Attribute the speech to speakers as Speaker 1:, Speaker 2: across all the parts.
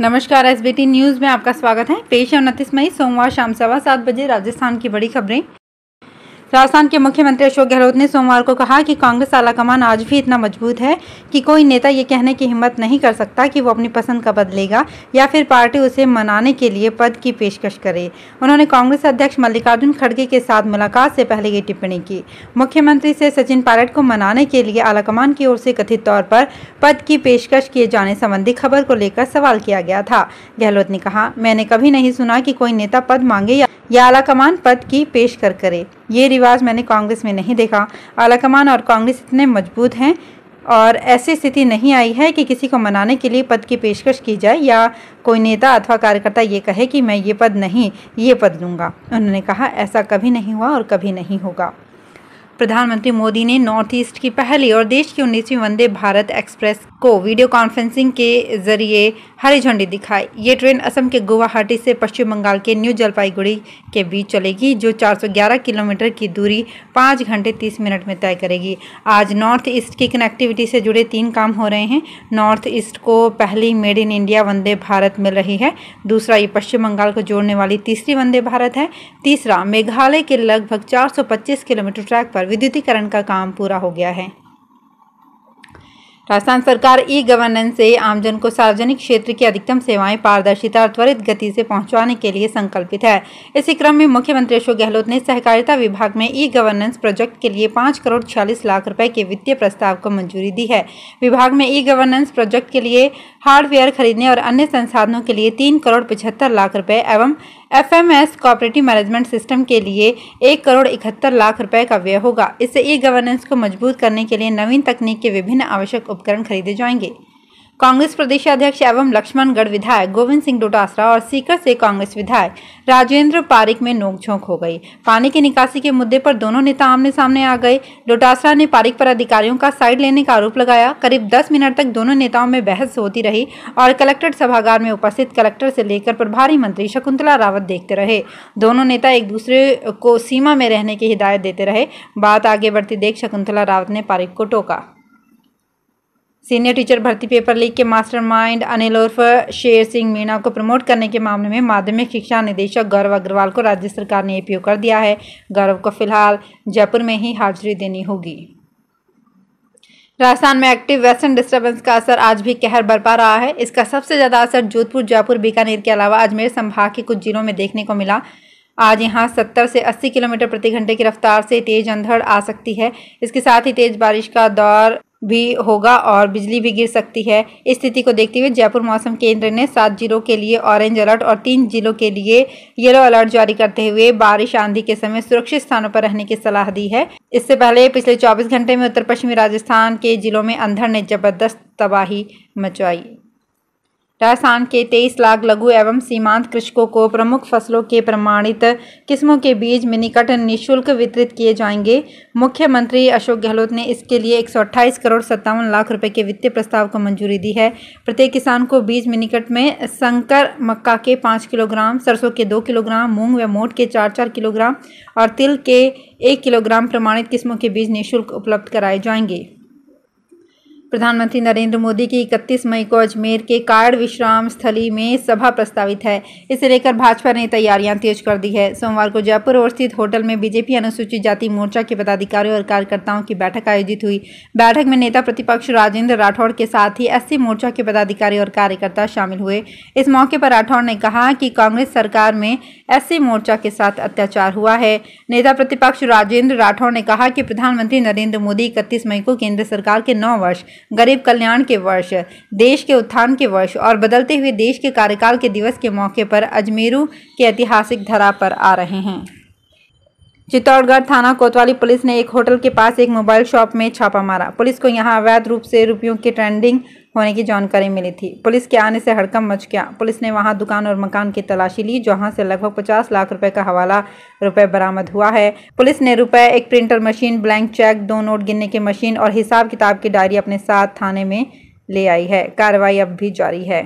Speaker 1: नमस्कार S news में आपका स्वागत है पेश है उनतीस मई सोमवार शाम सवा सात बजे राजस्थान की बड़ी खबरें राजस्थान के मुख्यमंत्री अशोक गहलोत ने सोमवार को कहा कि कांग्रेस आलाकमान आज भी इतना मजबूत है कि कोई नेता ये कहने की हिम्मत नहीं कर सकता कि वो अपनी पसंद का बदलेगा या फिर पार्टी उसे मनाने के लिए पद की पेशकश करे उन्होंने कांग्रेस अध्यक्ष मल्लिकार्जुन खड़गे के साथ मुलाकात से पहले ये टिप्पणी की मुख्यमंत्री से सचिन पायलट को मनाने के लिए आलाकमान की ओर से कथित तौर पर पद की पेशकश किए जाने संबंधी खबर को लेकर सवाल किया गया था गहलोत ने कहा मैंने कभी नहीं सुना कि कोई नेता पद मांगे या या आलाकमान पद की पेश कर करे ये रिवाज मैंने कांग्रेस में नहीं देखा आलाकमान और कांग्रेस इतने मजबूत हैं और ऐसी स्थिति नहीं आई है कि किसी को मनाने के लिए पद की पेशकश की जाए या कोई नेता अथवा कार्यकर्ता ये कहे कि मैं ये पद नहीं ये पद लूँगा उन्होंने कहा ऐसा कभी नहीं हुआ और कभी नहीं होगा प्रधानमंत्री मोदी ने नॉर्थ ईस्ट की पहली और देश की उन्नीसवीं वंदे भारत एक्सप्रेस को वीडियो कॉन्फ्रेंसिंग के जरिए हरी झंडी दिखाई ये ट्रेन असम के गुवाहाटी से पश्चिम बंगाल के न्यू जलपाईगुड़ी के बीच चलेगी जो 411 किलोमीटर की दूरी 5 घंटे 30 मिनट में तय करेगी आज नॉर्थ ईस्ट की कनेक्टिविटी से जुड़े तीन काम हो रहे हैं नॉर्थ ईस्ट को पहली made in India Vande Bharat मिल रही है दूसरा ये पश्चिम बंगाल को जोड़ने वाली तीसरी वंदे भारत है तीसरा मेघालय के लगभग चार किलोमीटर ट्रैक पर और विद्युतीकरण का काम पूरा हो गया है राजस्थान सरकार ई गवर्नेंस से आमजन को सार्वजनिक क्षेत्र की अधिकतम सेवाएं पारदर्शिता और त्वरित गति से पहुंचाने के लिए संकल्पित है इसी क्रम में मुख्यमंत्री अशोक गहलोत ने सहकारिता विभाग में ई गवर्नेंस प्रोजेक्ट के लिए पाँच करोड़ छियालीस लाख रुपए के वित्तीय प्रस्ताव को मंजूरी दी है विभाग में ई गवर्नेंस प्रोजेक्ट के लिए हार्डवेयर खरीदने और अन्य संसाधनों के लिए तीन करोड़ पचहत्तर लाख रुपए एवं एफएमएस कोऑपरेटिव मैनेजमेंट सिस्टम के लिए एक करोड़ इकहत्तर लाख रुपए का व्यय होगा इससे ई गवर्नेंस को मजबूत करने के लिए नवीन तकनीक के विभिन्न आवश्यक उपकरण खरीदे जाएंगे कांग्रेस प्रदेश अध्यक्ष एवं लक्ष्मणगढ़ विधायक गोविंद सिंह डोटासरा और सीकर से कांग्रेस विधायक राजेंद्र पारिक में नोकझोंक हो गई पानी की निकासी के मुद्दे पर दोनों नेता आमने सामने आ गए डोटासरा ने पारिक पर अधिकारियों का साइड लेने का आरोप लगाया करीब दस मिनट तक दोनों नेताओं में बहस होती रही और कलेक्ट्रेट सभागार में उपस्थित कलेक्टर से लेकर प्रभारी मंत्री शकुंतला रावत देखते रहे दोनों नेता एक दूसरे को सीमा में रहने की हिदायत देते रहे बात आगे बढ़ती देख शकुंतला रावत ने पारिक को टोका सीनियर टीचर भर्ती पेपर लीक के मास्टरमाइंड अनिल उर्फ शेर सिंह मीणा को प्रमोट करने के मामले में माध्यमिक शिक्षा निदेशक गौरव अग्रवाल को राज्य सरकार ने एपीओ कर दिया है गौरव को फिलहाल जयपुर में ही हाजिरी देनी होगी राजस्थान में एक्टिव वेस्टर्न डिस्टर्बेंस का असर आज भी कहर बरपा रहा है इसका सबसे ज़्यादा असर जोधपुर जयपुर बीकानेर के अलावा अजमेर संभाग के कुछ जिलों में देखने को मिला आज यहाँ 70 से 80 किलोमीटर प्रति घंटे की रफ्तार से तेज अंधड़ आ सकती है इसके साथ ही तेज़ बारिश का दौर भी होगा और बिजली भी गिर सकती है स्थिति को देखते हुए जयपुर मौसम केंद्र ने सात जिलों के लिए ऑरेंज अलर्ट और तीन जिलों के लिए येलो अलर्ट जारी करते हुए बारिश आंधी के समय सुरक्षित स्थानों पर रहने की सलाह दी है इससे पहले पिछले चौबीस घंटे में उत्तर पश्चिमी राजस्थान के जिलों में अंधड़ ने जबरदस्त तबाही मचवाई राजस्थान के 23 लाख लघु एवं सीमांत कृषकों को प्रमुख फसलों के प्रमाणित किस्मों के बीज में निकट निःशुल्क वितरित किए जाएंगे मुख्यमंत्री अशोक गहलोत ने इसके लिए 128 करोड़ सत्तावन लाख रुपए के वित्तीय प्रस्ताव को मंजूरी दी है प्रत्येक किसान को बीज में निकट में संकर मक्का के पाँच किलोग्राम सरसों के दो किलोग्राम मूंग व मोट के चार चार किलोग्राम और तिल के एक किलोग्राम प्रमाणित किस्मों के बीज निःशुल्क उपलब्ध कराए जाएंगे प्रधानमंत्री नरेंद्र मोदी की 31 मई को अजमेर के कार्ड विश्राम स्थली में सभा प्रस्तावित है इसे लेकर भाजपा ने तैयारियां तेज कर दी है सोमवार को जयपुर और स्थित होटल में बीजेपी अनुसूचित जाति मोर्चा के पदाधिकारियों और कार्यकर्ताओं की बैठक आयोजित हुई बैठक में नेता प्रतिपक्ष राजेंद्र राठौड़ के साथ ही एस मोर्चा के पदाधिकारी और कार्यकर्ता शामिल हुए इस मौके पर राठौड़ ने कहा कि कांग्रेस सरकार में एससी मोर्चा के साथ अत्याचार हुआ है नेता प्रतिपक्ष राजेंद्र राठौर ने कहा कि प्रधानमंत्री नरेंद्र मोदी इकतीस मई को केंद्र सरकार के नौ वर्ष गरीब कल्याण के वर्ष देश के उत्थान के वर्ष और बदलते हुए देश के कार्यकाल के दिवस के मौके पर अजमेरू के ऐतिहासिक धरा पर आ रहे हैं चित्तौड़गढ़ थाना कोतवाली पुलिस ने एक होटल के पास एक मोबाइल शॉप में छापा मारा पुलिस को यहां अवैध रूप से रुपयों की ट्रेंडिंग होने की जानकारी मिली थी पुलिस के आने से हड़कम मच गया पुलिस ने वहां दुकान और मकान की तलाशी ली जहां से लगभग 50 लाख रुपए का हवाला रुपए बरामद हुआ है पुलिस ने रुपए एक प्रिंटर मशीन ब्लैंक चेक दो नोट गिनने की मशीन और हिसाब किताब की डायरी अपने साथ थाने में ले आई है कार्रवाई अब भी जारी है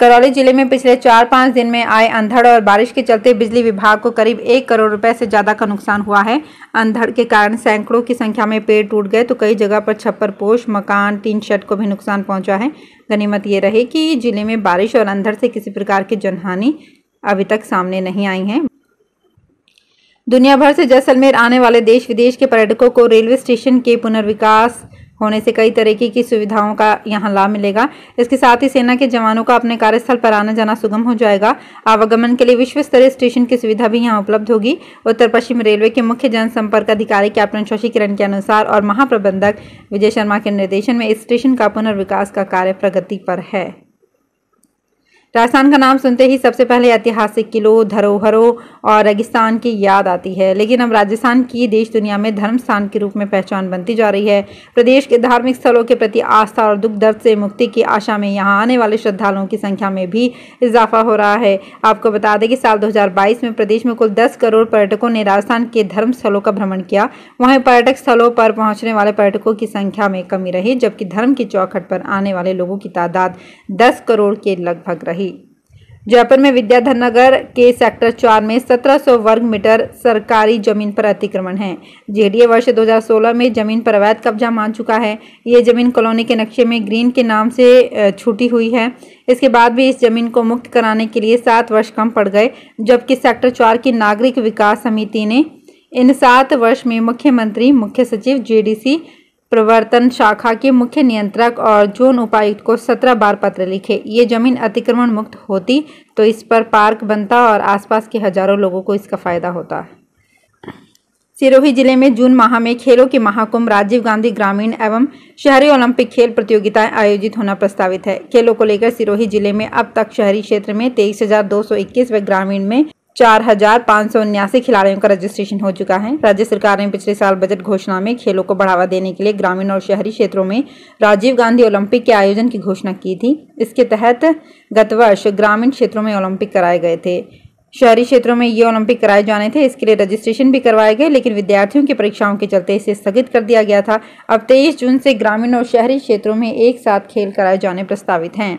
Speaker 1: करौली जिले में पिछले चार पाँच दिन में आए अंधड़ और बारिश के चलते बिजली विभाग को करीब एक करोड़ रुपए से ज़्यादा का नुकसान हुआ है अंधड़ के कारण सैकड़ों की संख्या में पेड़ टूट गए तो कई जगह पर छप्पर पोष मकान टीन शेड को भी नुकसान पहुंचा है गनीमत ये रही कि जिले में बारिश और अंधड़ से किसी प्रकार की जनहानि अभी तक सामने नहीं आई है दुनिया भर से जैसलमेर आने वाले देश विदेश के पर्यटकों को रेलवे स्टेशन के पुनर्विकास होने से कई तरीके की सुविधाओं का यहाँ लाभ मिलेगा इसके साथ ही सेना के जवानों का अपने कार्यस्थल पर आना जाना सुगम हो जाएगा आवागमन के लिए विश्व स्तरीय स्टेशन की सुविधा भी यहाँ उपलब्ध होगी उत्तर पश्चिम रेलवे के मुख्य जनसंपर्क अधिकारी कैप्टन शशि किरण के अनुसार और महाप्रबंधक विजय शर्मा के निर्देशन में इस स्टेशन का पुनर्विकास का कार्य प्रगति पर है राजस्थान का नाम सुनते ही सबसे पहले ऐतिहासिक किलो धरोहरों और रेगिस्तान की याद आती है लेकिन अब राजस्थान की देश दुनिया में धर्म स्थान के रूप में पहचान बनती जा रही है प्रदेश के धार्मिक स्थलों के प्रति आस्था और दुख दर्द से मुक्ति की आशा में यहाँ आने वाले श्रद्धालुओं की संख्या में भी इजाफा हो रहा है आपको बता दें कि साल दो में प्रदेश में कुल दस करोड़ पर्यटकों ने राजस्थान के धर्म स्थलों का भ्रमण किया वहीं पर्यटक स्थलों पर पहुंचने वाले पर्यटकों की संख्या में कमी रही जबकि धर्म की चौखट पर आने वाले लोगों की तादाद दस करोड़ के लगभग रही जयपुर में विद्याधर नगर के सेक्टर चार में 1700 वर्ग मीटर सरकारी जमीन पर अतिक्रमण है जेडीए वर्ष 2016 में जमीन पर अवैध कब्जा मान चुका है ये जमीन कॉलोनी के नक्शे में ग्रीन के नाम से छूटी हुई है इसके बाद भी इस जमीन को मुक्त कराने के लिए सात वर्ष कम पड़ गए जबकि सेक्टर चार की नागरिक विकास समिति ने इन सात वर्ष में मुख्यमंत्री मुख्य सचिव जे प्रवर्तन शाखा के मुख्य नियंत्रक और जोन उपायुक्त को सत्रह बार पत्र लिखे ये जमीन अतिक्रमण मुक्त होती तो इस पर पार्क बनता और आसपास के हजारों लोगों को इसका फायदा होता सिरोही जिले में जून माह में खेलों के महाकुंभ राजीव गांधी ग्रामीण एवं शहरी ओलंपिक खेल प्रतियोगिताएं आयोजित होना प्रस्तावित है खेलों को लेकर सिरोही जिले में अब तक शहरी क्षेत्र में तेईस हजार दो सौ इक्कीस व ग्रामीण में चार हजार पाँच सौ उन्यासी खिलाड़ियों का रजिस्ट्रेशन हो चुका है राज्य सरकार ने पिछले साल बजट घोषणा में खेलों को बढ़ावा देने के लिए ग्रामीण और शहरी क्षेत्रों में राजीव गांधी ओलंपिक के आयोजन की घोषणा की थी इसके तहत गत वर्ष ग्रामीण क्षेत्रों में ओलंपिक कराए गए थे शहरी क्षेत्रों में ये ओलंपिक कराए जाने थे इसके लिए रजिस्ट्रेशन भी करवाए गए लेकिन विद्यार्थियों की परीक्षाओं के चलते इसे स्थगित कर दिया गया था अब तेईस जून से ग्रामीण और शहरी क्षेत्रों में एक साथ खेल कराए जाने प्रस्तावित हैं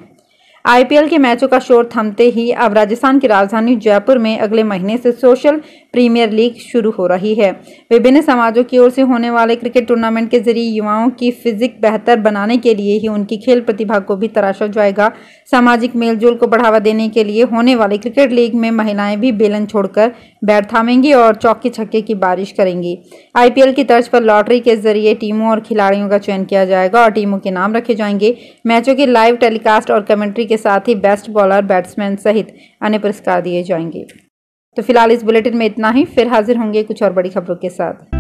Speaker 1: आईपीएल के मैचों का शोर थमते ही अब राजस्थान की राजधानी जयपुर में अगले महीने से सोशल प्रीमियर लीग शुरू हो रही है विभिन्न समाजों की ओर से होने वाले क्रिकेट टूर्नामेंट के जरिए युवाओं की फिजिक बेहतर बनाने के लिए ही उनकी खेल प्रतिभा को भी तराशा जाएगा सामाजिक मेलजोल को बढ़ावा देने के लिए होने वाली क्रिकेट लीग में महिलाएं भी बेलन छोड़कर बैट थामेंगी और चौके छक्के की बारिश करेंगी आईपीएल की तर्ज पर लॉटरी के जरिए टीमों और खिलाड़ियों का चयन किया जाएगा और टीमों के नाम रखे जाएंगे मैचों के लाइव टेलीकास्ट और कमेंट्री के साथ ही बेस्ट बॉलर बैट्समैन सहित अन्य पुरस्कार दिए जाएंगे तो फिलहाल इस बुलेटिन में इतना ही फिर हाजिर होंगे कुछ और बड़ी खबरों के साथ